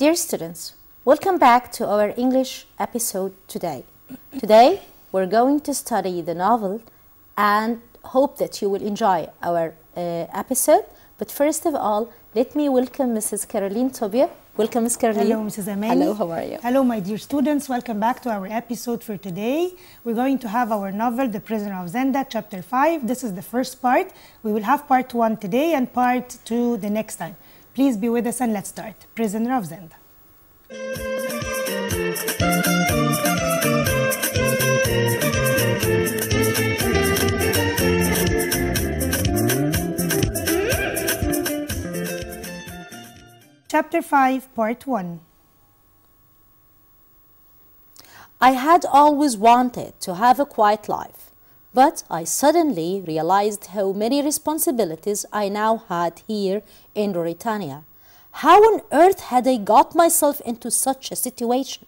Dear students, welcome back to our English episode today. Today, we're going to study the novel and hope that you will enjoy our uh, episode. But first of all, let me welcome Mrs. Caroline Tobia. Welcome, Mrs. Caroline. Hello, Mrs. Amani. Hello, how are you? Hello, my dear students. Welcome back to our episode for today. We're going to have our novel, The Prisoner of Zenda, Chapter 5. This is the first part. We will have part 1 today and part 2 the next time. Please be with us and let's start. Prisoner of Zend. Chapter 5, Part 1 I had always wanted to have a quiet life. But I suddenly realized how many responsibilities I now had here in Mauritania. How on earth had I got myself into such a situation?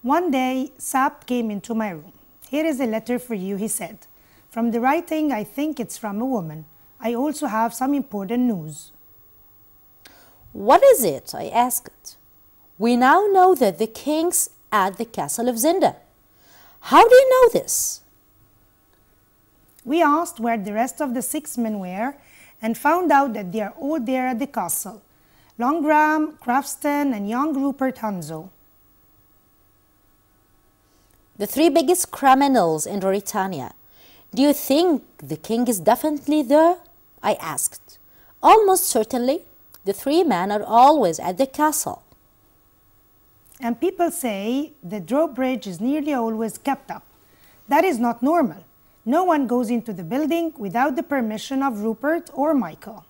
One day, Sap came into my room. Here is a letter for you, he said. From the writing, I think it's from a woman. I also have some important news. What is it? I asked. We now know that the king's at the castle of Zinda. How do you know this? We asked where the rest of the six men were and found out that they are all there at the castle. Longram, Crafton, and young Rupert Hanzo. The three biggest criminals in Ruritania. Do you think the king is definitely there? I asked. Almost certainly. The three men are always at the castle. And people say the drawbridge is nearly always kept up. That is not normal. No one goes into the building without the permission of Rupert or Michael.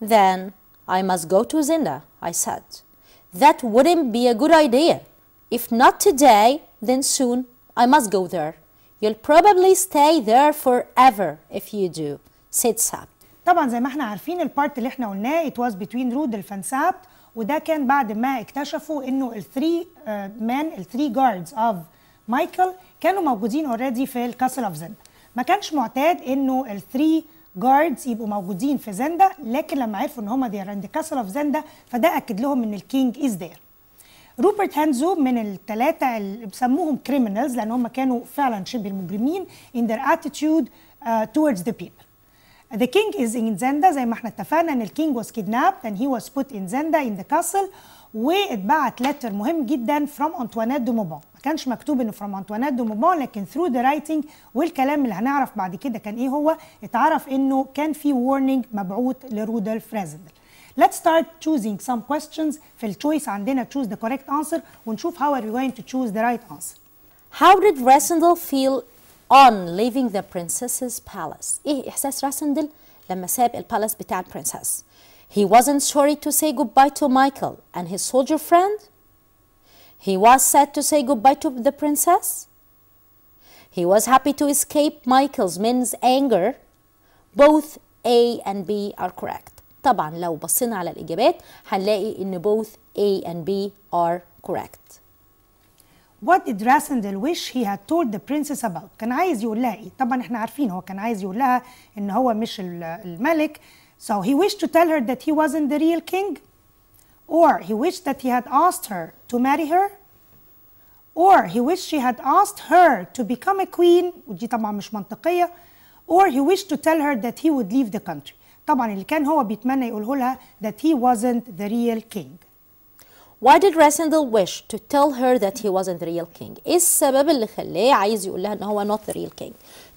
Then I must go to Zinda, I said. That wouldn't be a good idea. If not today, then soon I must go there. You'll probably stay there forever if you do, said Sabt. طبعا زي ما احنا عارفين البارت اللي احنا قلناه it was between Rudolf and Sabt وده كان بعد ما اكتشفوا انه الثري مان الثري جاردز اوف مايكل كانوا موجودين اوريدي في الكاسل اوف زندا ما كانش معتاد انه الثري جاردز يبقوا موجودين في زندا لكن لما عرفوا ان هم دي عند كاسل اوف زندا فده اكد لهم ان الكينج از ذير روبرت هانزو من الثلاثه اللي بسموهم كريمنالز لان هم كانوا فعلا شبه المجرمين in their attitude uh, towards the people The king is in Zenda زي ما احنا اتفقنا ان الكينج was kidnapped and he was put in Zenda in the castle واتبعت لتر مهم جدا فروم انطوانيت دو موبون ما كانش مكتوب انه فروم انطوانيت دو موبون لكن ثرو ذا رايتنج والكلام اللي هنعرف بعد كده كان ايه هو اتعرف انه كان في وورنينج مبعوث لرودولف رازندل Let's start choosing some questions في التشويس عندنا choose the correct answer ونشوف how are we going to choose the right answer. How did Rassendel feel on leaving the princess's palace? ايه احساس راسندل لما ساب البالاس بتاع البرنسس؟ He wasn't sorry to say goodbye to Michael and his soldier friend. He was sad to say goodbye to the princess. He was happy to escape Michael's men's anger. Both A and B are correct. طبعا لو بصينا على الإجابات هنلاقي إن both A and B are correct. What did Rassendel wish he had told the princess about? كان عايز يقول لها إيه؟ طبعا إحنا عارفين هو كان عايز يقول لها إن هو مش الملك so he wished to tell her that he wasn't the real king, or he wished that he had asked her to marry her, or he wished she had asked her to become a queen ودي طبعا مش منطقية or he wished to tell her that he would leave the country طبعا اللي كان هو بيتمنى يقوله لها that he wasn't the real king why did Rasindel wish to tell her that he wasn't the real king؟ ايه السبب اللي خلاه عايز يقول لها ان هو not the real king؟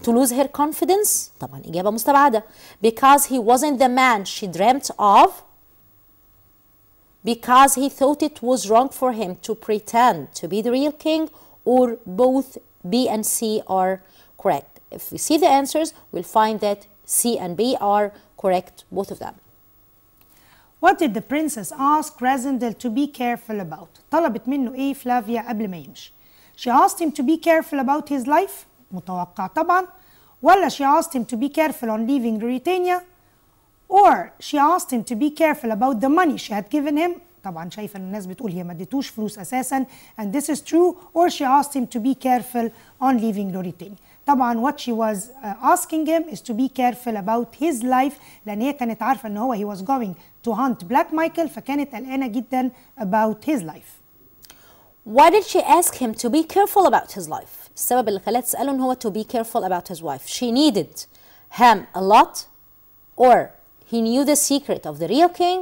To lose her confidence؟ طبعا اجابة مستبعدة. Because he wasn't the man she dreamt of. Because he thought it was wrong for him to pretend to be the real king or both B and C are correct. If we see the answers, we'll find that C and B are correct, both of them. What did the princess ask Grasendel to be careful about? طلبت منه إيه فلافيا قبل ما يمشي؟ She asked him to be careful about his life متوقع طبعا ولا she asked him to be careful on leaving Ruritania or she asked him to be careful about the money she had given him طبعا شايفه ان الناس بتقول هي ما اديتوش فلوس اساسا and this is true or she asked him to be careful on leaving Ruritania طبعا what she was uh, asking him is to be careful about his life لان هي كانت عارفه ان هو he was going to hunt black Michael فكانت قلقانه جدا about his life Why did she ask him to be careful about his life? السبب اللي خلاها تسأله ان هو to be careful about his wife. She needed him a lot or he knew the secret of the real king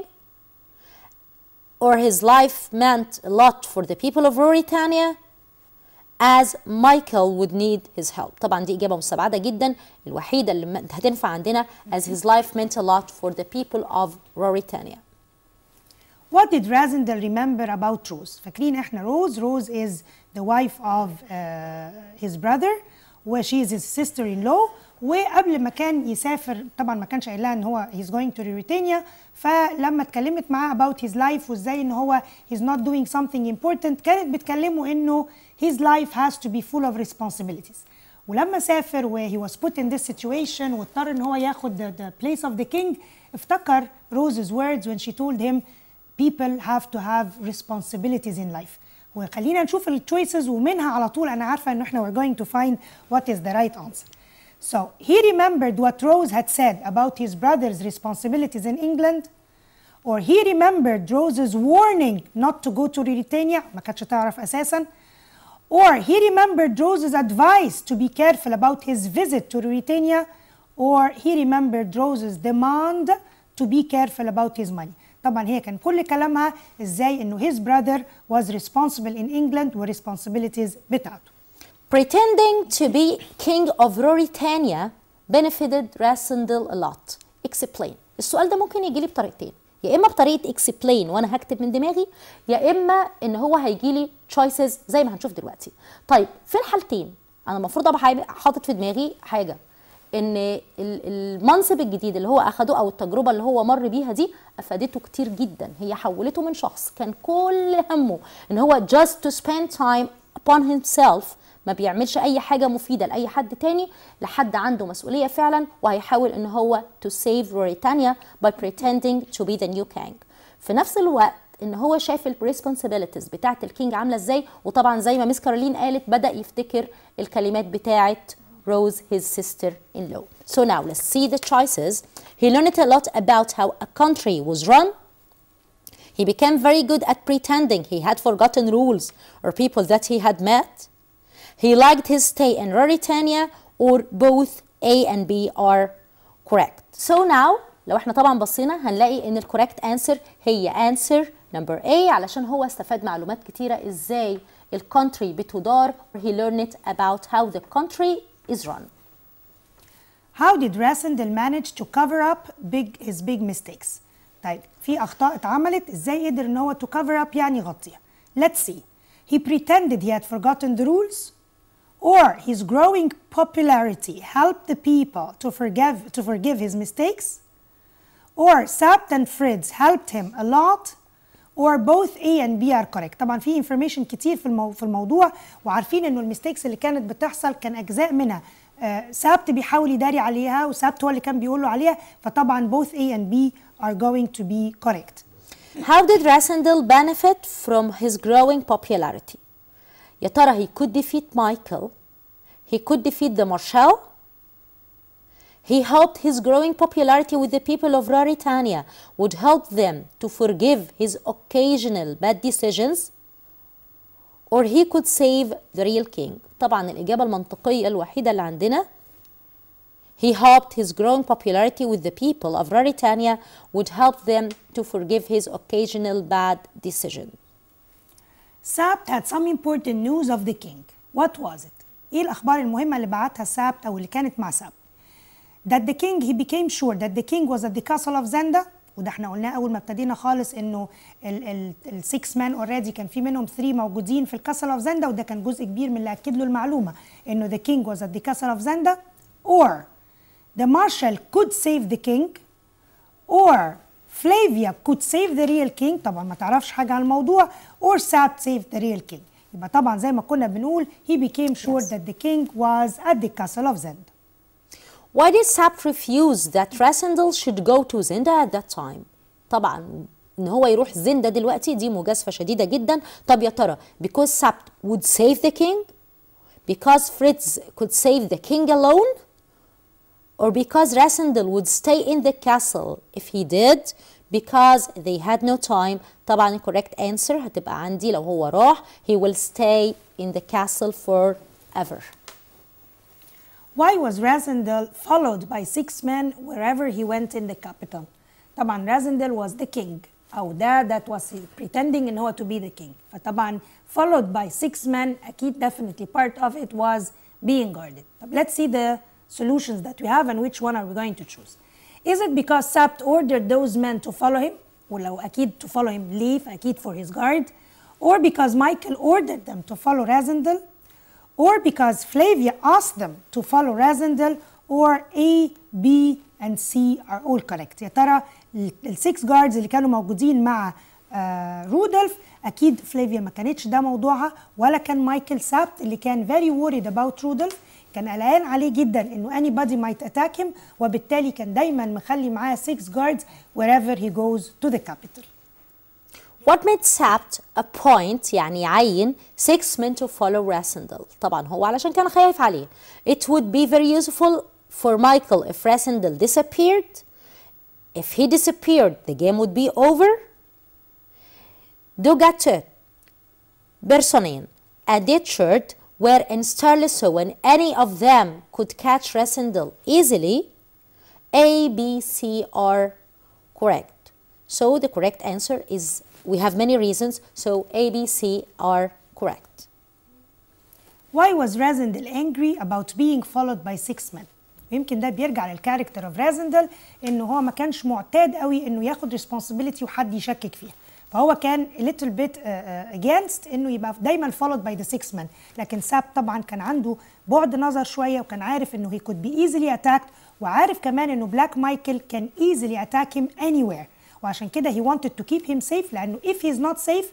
or his life meant a lot for the people of Ruritania as Michael would need his help طبعا دي إجابة مستبعدة جدا الوحيدة اللي هتنفع عندنا as his life meant a lot for the people of Ruritania What did Rasender remember about Rose? فاكرين احنا Rose, Rose is the wife of uh, his brother, where she is his sister-in-law وقبل ما كان يسافر طبعا ما كانش قايل لها ان هو هيز جوينج تو ريتينيا فلما اتكلمت معاه اباوت هيز لايف وازاي ان هو هيز نوت دوينج سمثينج امبورتنت كانت بتكلمه انه هيز لايف هاز تو بي فول اوف ريسبونسبيلتيز ولما سافر وهي واز بوت ان ذيس سيتويشن واضطر ان هو ياخد ذا بليس اوف ذا كينج افتكر روزز ووردز وين شي تولد هيم بيبل هاف تو هاف ريسبونسبيلتيز ان لايف وخلينا نشوف التشويسز ومنها على طول انا عارفه ان احنا we're جوينج تو فايند وات از ذا رايت انسر So he remembered what Rose had said about his brother's responsibilities in England, or he remembered Rose's warning not to go to Ruritania, or he remembered Rose's advice to be careful about his visit to Ruritania, or he remembered Rose's demand to be careful about his money. طبعا هي كان كل كلامها ازاي انه his brother was responsible in England و responsibilities بتاعته. Pretending to be king of Ruritania benefited Rassendil a lot. Explain. السؤال ده ممكن يجي لي بطريقتين يا اما بطريقه اكسبلين وانا هكتب من دماغي يا اما ان هو هيجي لي تشويسز زي ما هنشوف دلوقتي طيب في الحالتين انا المفروض ابقى حاطط في دماغي حاجه ان المنصب الجديد اللي هو اخده او التجربه اللي هو مر بيها دي افادته كتير جدا هي حولته من شخص كان كل همه ان هو just to spend time upon himself ما بيعملش اي حاجه مفيده لاي حد تاني لحد عنده مسؤوليه فعلا وهيحاول ان هو to save Mauritania by pretending to be the new king في نفس الوقت ان هو شاف الريسبونسابيلتيز بتاعه الكينج عامله ازاي وطبعا زي ما ميس كارولين قالت بدا يفتكر الكلمات بتاعه Rose, his sister-in-law. So now let's see the choices. He learned a lot about how a country was run. He became very good at pretending he had forgotten rules or people that he had met. He liked his stay in Ruritania or both A and B are correct. So now لو احنا طبعا بصينا هنلاقي ان الكوريكت انسر هي انسر نمبر A علشان هو استفاد معلومات كتيرة ازاي الكونتري بتدار he learned about how the country is run. How did Rassendel manage to cover up big his big mistakes? طيب في اخطاء اتعملت ازاي قدر ان هو to cover up يعني يغطيها. Let's see. He pretended he had forgotten the rules or his growing popularity helped the people to forgive, to forgive his mistakes, or Sapt and Fritz helped him a lot, or both A and B are correct. طبعا في information كتير في, المو في الموضوع وعارفين انه المستيكس اللي كانت بتحصل كان اجزاء منها سابت بيحاول يداري عليها وسابت هو اللي كان بيقول له عليها فطبعا both A and B are going to be correct. How did Rassendil benefit from his growing popularity? يا ترى he could defeat Michael he could defeat the Marshal he hoped his growing popularity with the people of Ruritania would help them to forgive his occasional bad decisions or he could save the real king طبعا الإجابة المنطقية الوحيدة اللي عندنا He hoped his growing popularity with the people of Ruritania would help them to forgive his occasional bad decision سابت had some important news of the king. What was it? ايه الاخبار المهمه اللي بعتها سابت او اللي كانت مع سابت؟ That the king he became sure that the king was at the castle of Zanda وده احنا قلناه اول ما ابتدينا خالص انه 6 men already كان في منهم 3 موجودين في الكاسل اوف Zanda وده كان جزء كبير من اللي اكد له المعلومه انه the king was at the castle of Zanda or the marshal could save the king or Flavia could save the real king, طبعا ما تعرفش حاجة عن الموضوع or ساب سيف the real king. يبقى طبعا زي ما كنا بنقول he became sure yes. that the king was at the castle of Zend. Why did Sap refuse that Rassendel should go to Zinda at that time? طبعا ان هو يروح زندا دلوقتي دي مجازفه شديده جدا طب يا ترى because Sap would save the king because Fritz could save the king alone or because Rasendal would stay in the castle if he did because they had no time طبعا correct answer هتبقى عندي لو هو راح he will stay in the castle forever Why was Rasendal followed by six men wherever he went in the capital? طبعا Rasendal was the king او ده that was pretending in هو to be the king فطبعا followed by six men اكيد definitely part of it was being guarded طب let's see the solutions that we have and which one are we going to choose. Is it because Sapt ordered those men to follow him ولو أكيد uh, to follow him leave فأكيد for his guard or because Michael ordered them to follow Razendel or because Flavia asked them to follow Razendel or A, B and C are all correct يا ترى six guards اللي كانوا موجودين مع رودولف أكيد فلافيا ما كانتش ده موضوعها ولا كان مايكل سابت اللي كان very worried about رودولف كان قلقان عليه جدا انه اني بادي مايت اتاك وبالتالي كان دايما مخلي معاه 6 جاردز wherever he goes to the capital. What made Sapt appoint يعني عين 6 men to follow Rassendal طبعا هو علشان كان خايف عليه. It would be very useful for Michael if Rassendal disappeared. If he disappeared the game would be over. Dugatö, Bersonin, a Ditchard where in Sturluso when any of them could catch Resendil easily, A, B, C are correct. So the correct answer is, we have many reasons, so A, B, C are correct. Why was Resendil angry about being followed by six men? ويمكن ده بيرجع للكاركتر اوف رازندل ان هو ما كانش معتاد قوي انه ياخد ريسبونسبيلتي وحد يشكك فيها فهو كان ليتل بيت اجينست انه يبقى دايما فولد باي ذا 6 مان لكن ساب طبعا كان عنده بعد نظر شويه وكان عارف انه هي كود بي ايزلي اتاكد وعارف كمان انه بلاك مايكل كان ايزلي اتاك هيم اني وير وعشان كده هي wanted تو كيب هيم سيف لانه if he's not safe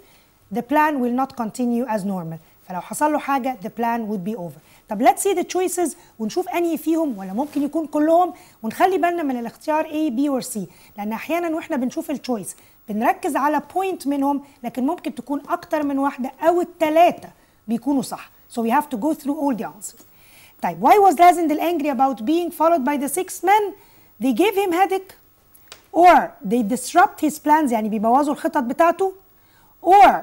the plan will not continue as normal فلو حصل له حاجه the plan would be over طب let's see the choices ونشوف انهي فيهم ولا ممكن يكون كلهم ونخلي بالنا من الاختيار A B or C لان احيانا واحنا بنشوف التشويس بنركز على بوينت منهم لكن ممكن تكون اكتر من واحده او الثلاثه بيكونوا صح so we have to go through all the answers طيب why was Lazendil angry about being followed by the six men they gave him headache or they disrupt his plans يعني بيبوظوا الخطط بتاعته or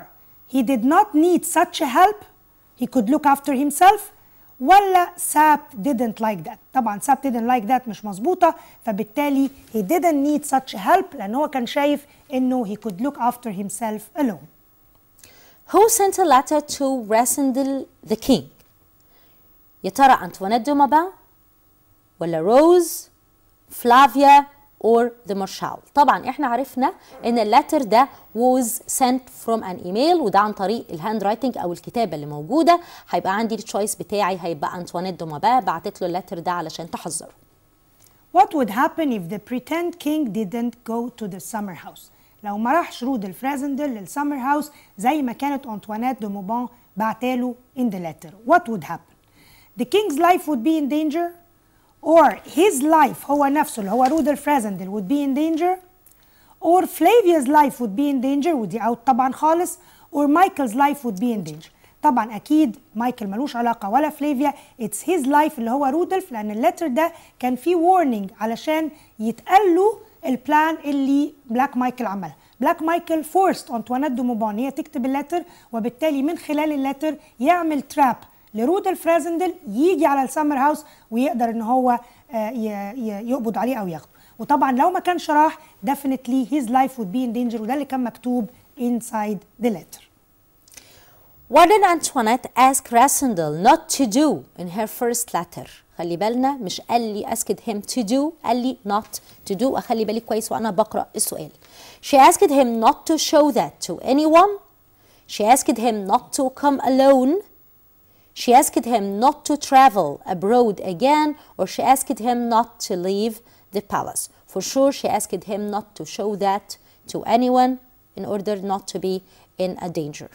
he did not need such help he could look after himself ولا Sap didn't like that طبعا ساب didn't like that مش مظبوطة فبالتالي he didn't need such help لأن هو كان شايف إنه he could look after himself alone Who sent a letter to Rasendil the king? يا ترى أنطوانيت دو مابان ولا روز فلافيا or the marshal طبعا احنا عرفنا ان اللاتر ده was sent from an email وده عن طريق الهاند رايتنج او الكتابه اللي موجوده هيبقى عندي التشويس بتاعي هيبقى انتوانيت دومابا بعتت له اللاتر ده علشان تحذره What would happen if the pretend king didn't go to the summer house لو ما راحش رود الفرازندل للسمر هاوس زي ما كانت انتوانيت دو موبان بعتاله in the letter what would happen the king's life would be in danger or his life هو نفسه اللي هو رودولف رازندل would be in danger or Flavia's life would be in danger ودي out طبعا خالص or Michael's life would be in danger طبعا اكيد مايكل ملوش علاقه ولا فليفيا اتس هيز لايف اللي هو رودولف لان اللتر ده كان فيه وورنينج علشان يتقال له البلان اللي بلاك مايكل عملها بلاك مايكل فورست دو دوموبان هي تكتب اللتر وبالتالي من خلال اللتر يعمل تراب لرودل فرازندل يجي على السامر هاوس ويقدر ان هو آه، يقبض عليه او ياخده وطبعا لو ما كانش راح ديفينتلي هيز لايف وود بي ان دينجر وده اللي كان مكتوب انسايد ذا ليتر letter وارن انتوانيت اسك راسندل نوت تو دو ان هير فيرست لاتر خلي بالنا مش قال لي اسكد هيم تو دو قال لي نوت تو دو اخلي بالي كويس وانا بقرا السؤال she asked him not to show that to anyone she asked him not to come alone She asked him not to travel abroad again, or she asked him not to leave the palace. For sure, she asked him not to show that to anyone in order not to be in a danger.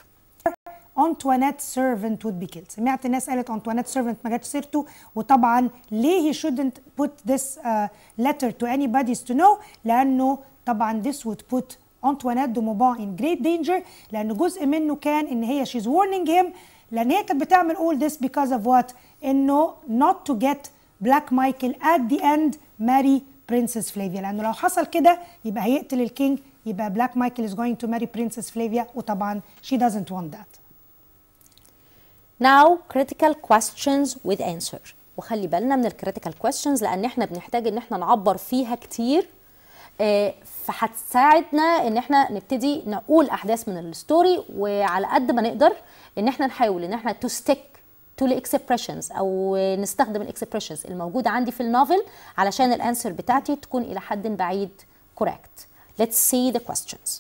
Antoinette's servant would be killed سمعت ناس قالت انطوانات سيرفنت ما جاتش سيرته وطبعا ليه he shouldn't put this uh, letter to anybody's to know لانه طبعا this would put Antoinette de موبان in great danger لان جزء منه كان ان هي she's warning him لان هي كانت بتعمل all this because of what انه not to get بلاك مايكل at the end marry برنسس flavia لانه لو حصل كده يبقى هيقتل الكينج يبقى بلاك مايكل is going to marry برنسس flavia وطبعا she doesn't want that Now critical questions with answer وخلي بالنا من الكريتيكال كويستشنز لان احنا بنحتاج ان احنا نعبر فيها كتير آه، فهتساعدنا ان احنا نبتدي نقول احداث من الستوري وعلى قد ما نقدر ان احنا نحاول ان احنا تو ستيك تو الاكسبريشنز او نستخدم الاكسبريشنز الموجوده عندي في النوفل علشان الانسر بتاعتي تكون الى حد بعيد كوركت let's see the questions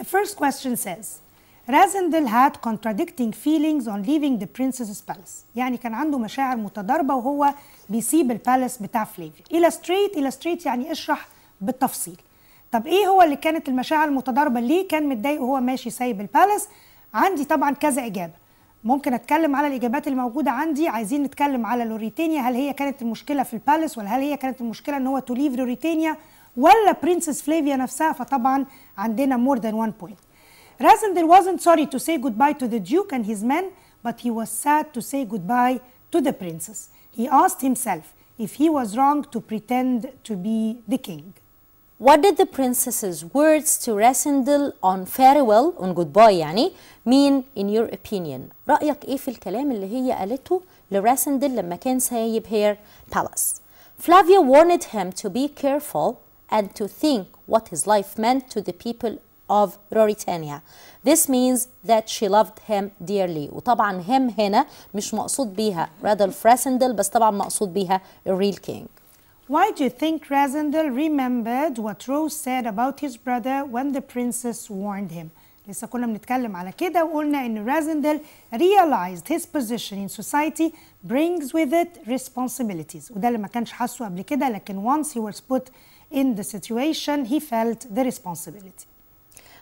The first question says رازندل هاد contradicting feelings on leaving the princess's palace يعني كان عنده مشاعر متضاربة وهو بيسيب البالاس بتاع فليفيا illustrate illustrate يعني اشرح بالتفصيل طب ايه هو اللي كانت المشاعر المتضاربة ليه كان متضايق وهو ماشي سايب البالاس عندي طبعا كذا إجابة ممكن أتكلم على الإجابات الموجودة عندي عايزين نتكلم على لوريتانيا هل هي كانت المشكلة في البالاس ولا هل هي كانت المشكلة إن هو تليف لوريتانيا ولا برنسس فليفيا نفسها فطبعا عندنا مور ذان 1 بوينت Rasender wasn't sorry to say goodbye to the Duke and his men, but he was sad to say goodbye to the princess. He asked himself if he was wrong to pretend to be the king. What did the princess's words to راسندل on farewell on goodbye يعني mean in your opinion؟ رأيك إيه في الكلام اللي هي قالته لراسندل لما كان سايب palace؟ Flavia warned him to be careful and to think what his life meant to the people of Roritania. This means that she loved him dearly وطبعا him هنا مش مقصود بيها رادل فراسندل بس طبعا مقصود بيها a real king. Why do you think Rasendal remembered what Rose said about his brother when the princess warned him? لسه كنا بنتكلم على كده وقلنا ان رازندل realized his position in society brings with it responsibilities وده اللي ما كانش حاسه قبل كده لكن once he was put in the situation he felt the responsibility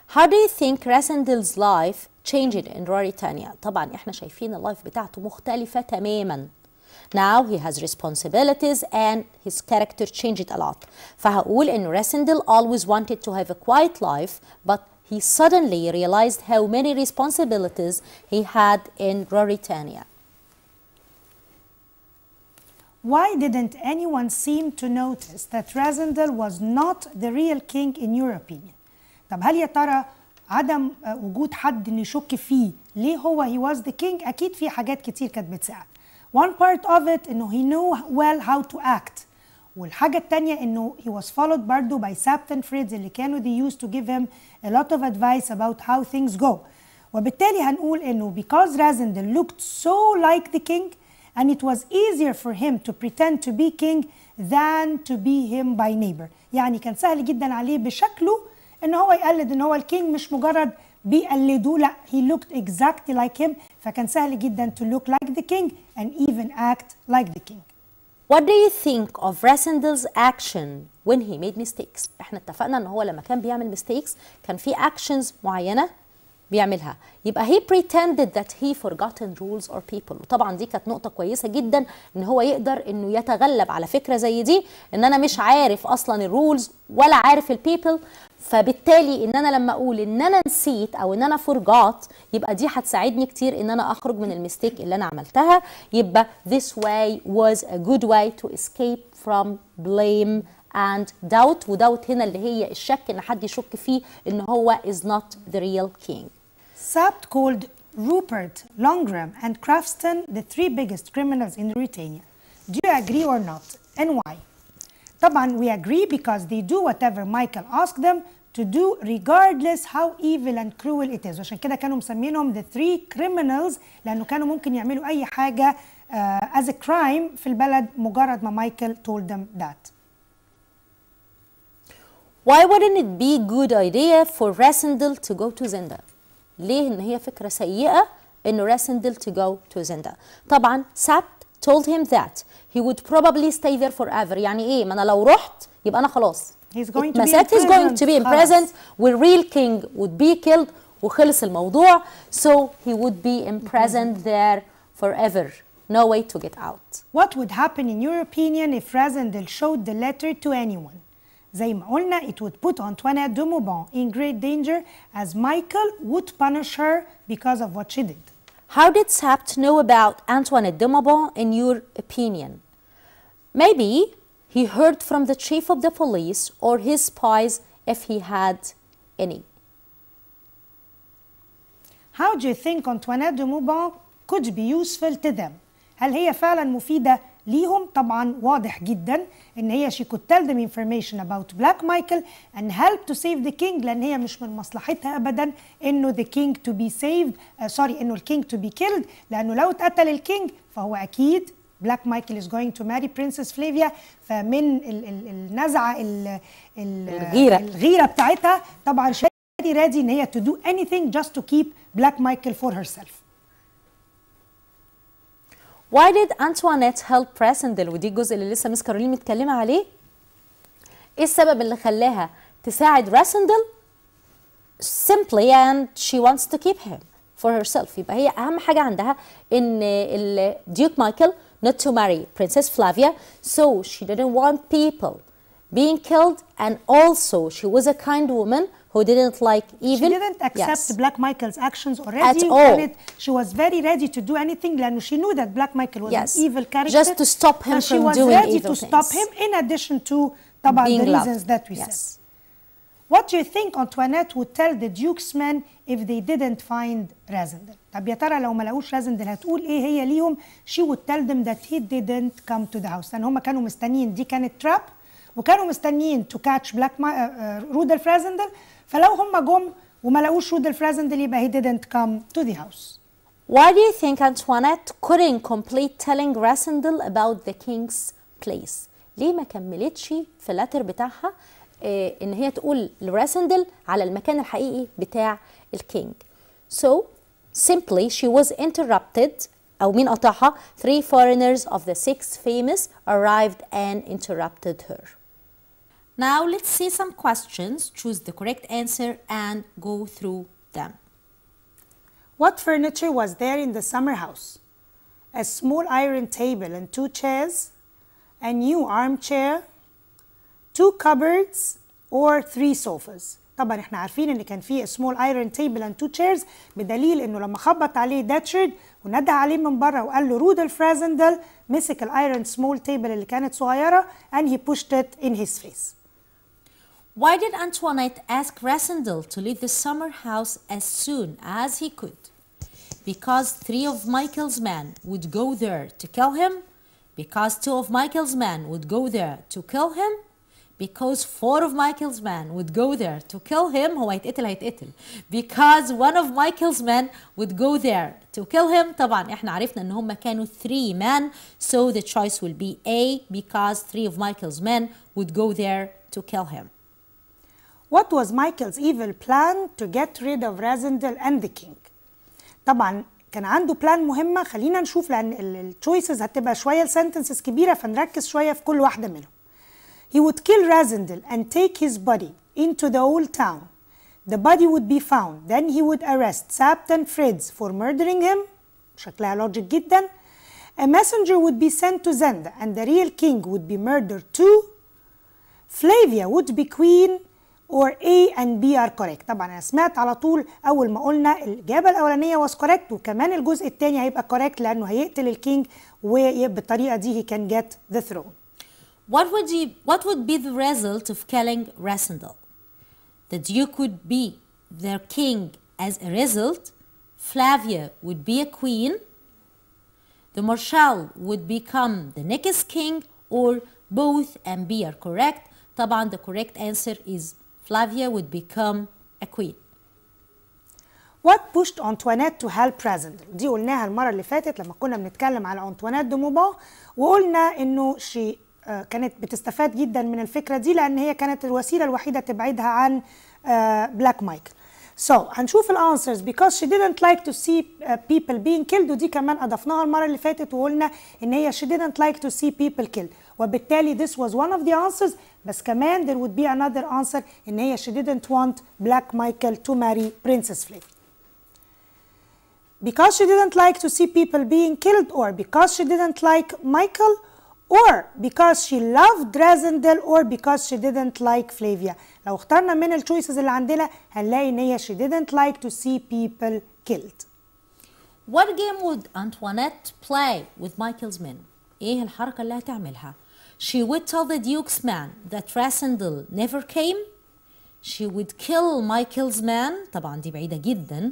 how do you think Rassendel's life changed in Mauritania? طبعا احنا شايفين اللايف بتاعته مختلفة تماما. Now he has responsibilities and his character changed a lot. فهقول إن Rassendel always wanted to have a quiet life but he suddenly realized how many responsibilities he had in Ruritania. Why didn't anyone seem to notice that Rassendel was not the real king in your opinion? طب هل يا ترى عدم وجود حد نشك فيه ليه هو هي واز ذا كينج اكيد في حاجات كتير كانت بتساعد one part of it انه he knew well how to act والحاجة التانية انه he was followed برضه by Sapt and Fritz اللي كانوا they used to give him a lot of advice about how things go وبالتالي هنقول انه because Razendal looked so like the king and it was easier for him to pretend to be king than to be him by neighbor يعني كان سهل جدا عليه بشكله ان هو يقلد ان هو الكينج مش مجرد بيقلده لا he looked exactly like him فكان سهل جدا to look like the king and even act like the king What do you think of Rasendel's action when he made mistakes? احنا اتفقنا ان هو لما كان بيعمل mistakes كان في actions معينة بيعملها يبقى he pretended that he forgotten rules or people وطبعا دي كانت نقطة كويسة جدا ان هو يقدر انه يتغلب على فكرة زي دي ان انا مش عارف اصلا الرولز ولا عارف البيبل فبالتالي ان انا لما اقول ان انا نسيت او ان انا فرجات يبقى دي هتساعدني كتير ان انا اخرج من الميستيك اللي انا عملتها يبقى this way was a good way to escape from blame and doubt ودوت هنا اللي هي الشك ان حد يشك فيه ان هو is not the real king. سابت called Rupert, Longram and Craftston the three biggest criminals in Britannia. Do you agree or not and why? طبعا we agree because they do whatever Michael asked them to do regardless how evil and cruel it is عشان كده كانوا مسمينهم the three criminals لأنه كانوا ممكن يعملوا أي حاجة uh, as a crime في البلد مجرد ما told them that. Why wouldn't it be good idea for Rasendil to go to Zenda? ليه إن هي فكرة سيئة إن Rasendil to go to Zenda? طبعا Sapp told him that he would probably stay there forever يعني ايه ما انا لو رحت يبقى انا خلاص he's going to be in he's going to be in prison the real king would be killed وخلص الموضوع so he would be imprisoned mhm. there forever no way to get out what would happen in your opinion if Razendel showed the letter to anyone زي ما قلنا it would put Antoinette de Mauban in great danger as Michael would punish her because of what she did How did Sapt know about Antoinette de Mauban in your opinion? Maybe he heard from the chief of the police or his spies if he had any. How do you think Antoinette de Mouban could be useful to them? هل هي فعلا مفيدة ليهم؟ طبعا واضح جدا ان هي she could tell them information about Black Michael and help to save the king لان هي مش من مصلحتها ابدا انه the king to be saved uh, sorry, انه الكينج to be killed لانه لو اتقتل الكينج فهو اكيد بلاك مايكل از جوينج تو ماري برنسس فليفيا فمن النزعه الغيره الغيره بتاعتها طبعا شادي رادي ان هي تو دو اني ثينج جاست تو كيب بلاك مايكل فور هير سيلف Why did Antoinette help Pressendel ودي الجزء اللي لسه مس كارولين متكلمه عليه ايه السبب اللي خلاها تساعد راسندل simply and she wants to keep him for herself يبقى هي اهم حاجه عندها ان الديوك مايكل not to marry Princess Flavia, so she didn't want people being killed, and also she was a kind woman who didn't like even. She didn't accept yes. Black Michael's actions already. At all. It, she was very ready to do anything, and she knew that Black Michael was yes. an evil character. Just to stop him from doing evil things. She was ready to stop him, in addition to about the loved. reasons that we yes. said. What do you think Antoinette would tell the Duke's men if they didn't find Razendel? طب يا ترى لو ما لقوش رازندل هتقول ايه هي ليهم شي would tell them that he didn't come to the house لان يعني هم كانوا مستنيين دي كانت تراب وكانوا مستنيين تو كاتش بلاك رودلف رازندل فلو هم جم وما لقوش رودلف رازندل يبقى he didn't come to the house Why do you think Antoinette couldn't complete telling Rasendal about the king's place? ليه ما كملتش في اللاتر بتاعها إيه ان هي تقول لراسندل على المكان الحقيقي بتاع الكينج. So Simply, she was interrupted أو مين قطعها three foreigners of the six famous arrived and interrupted her now let's see some questions choose the correct answer and go through them what furniture was there in the summer house a small iron table and two chairs a new armchair two cupboards or three sofas طبعا احنا عارفين ان كان في سمول ايرون تيبل اند تو تشيرز بدليل انه لما خبط عليه داتشرد وندى عليه من بره وقال له رودل فرازندل مسك الايرون سمول تيبل اللي كانت صغيره and he pushed it in his face. Why did Antoinette ask Rasendal to leave the summer house as soon as he could? Because three of Michael's men would go there to kill him? Because two of Michael's men would go there to kill him? because four of Michael's men would go there to kill him هو هيتقتل هيتقتل because one of Michael's men would go there to kill him طبعا احنا عرفنا ان هم كانوا three men so the choice will be A because three of Michael's men would go there to kill him What was Michael's evil plan to get rid of Razendel and the king? طبعا كان عنده بلان مهمه خلينا نشوف لان التشويسز هتبقى شويه السنتنسز كبيره فنركز شويه في كل واحده منهم he would kill Razendil and take his body into the old town. The body would be found. Then he would arrest Sapt and Fritz for murdering him. شكلها logic جدا. A messenger would be sent to Zenda and the real king would be murdered too. Flavia would be queen or A and B are correct. طبعا انا سمعت على طول اول ما قلنا الاجابه الاولانيه was correct وكمان الجزء الثاني هيبقى correct لانه هيقتل الكينج وبالطريقه دي he can get the throne. What would, he, what would be the result of killing Rassendal? The Duke would be their king as a result, Flavia would be a queen, the Marshal would become the next king, or both and B are correct. Taban the correct answer is Flavia would become a queen. What pushed Antoinette to help Razzle؟ دي قلناها المرة اللي فاتت لما كنا بنتكلم على Antoinette de Mauban وقلنا إنه she كانت بتستفاد جدا من الفكره دي لان هي كانت الوسيله الوحيده تبعدها عن بلاك مايك So هنشوف الانسرز because she didn't like to see people being killed ودي كمان اضفناها المره اللي فاتت وقلنا ان هي she didn't like to see people killed وبالتالي this was one of the answers بس كمان there would be another answer ان هي she didn't want black Michael to marry princess Flavia. Because she didn't like to see people being killed or because she didn't like Michael or because she loved درازندل or because she didn't like Flavia. لو اخترنا من التشويسز اللي عندنا هنلاقي ان هي she didn't like to see people killed What game would Antoinette play with Michael's men? ايه الحركة اللي هتعملها؟ She would tell the Duke's man that Rasendal never came. She would kill Michael's man. طبعا دي بعيدة جدا.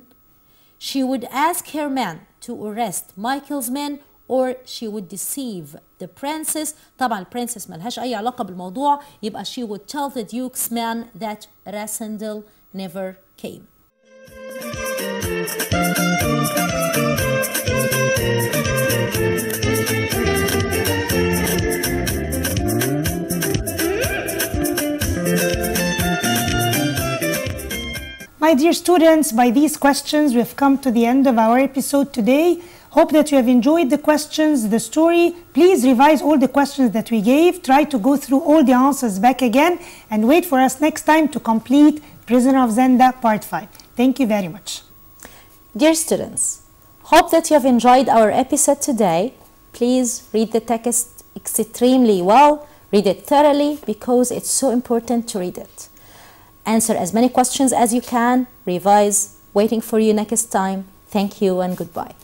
She would ask her man to arrest Michael's men or she would deceive the princess طبعا princess, ملهاش أي علاقة بالموضوع يبقى she would tell the duke's man that Rasendil never came My dear students, by these questions, we have come to the end of our episode today. Hope that you have enjoyed the questions, the story. Please revise all the questions that we gave. Try to go through all the answers back again and wait for us next time to complete Prisoner of Zenda Part 5. Thank you very much. Dear students, hope that you have enjoyed our episode today. Please read the text extremely well. Read it thoroughly because it's so important to read it. Answer as many questions as you can. Revise. Waiting for you next time. Thank you and goodbye.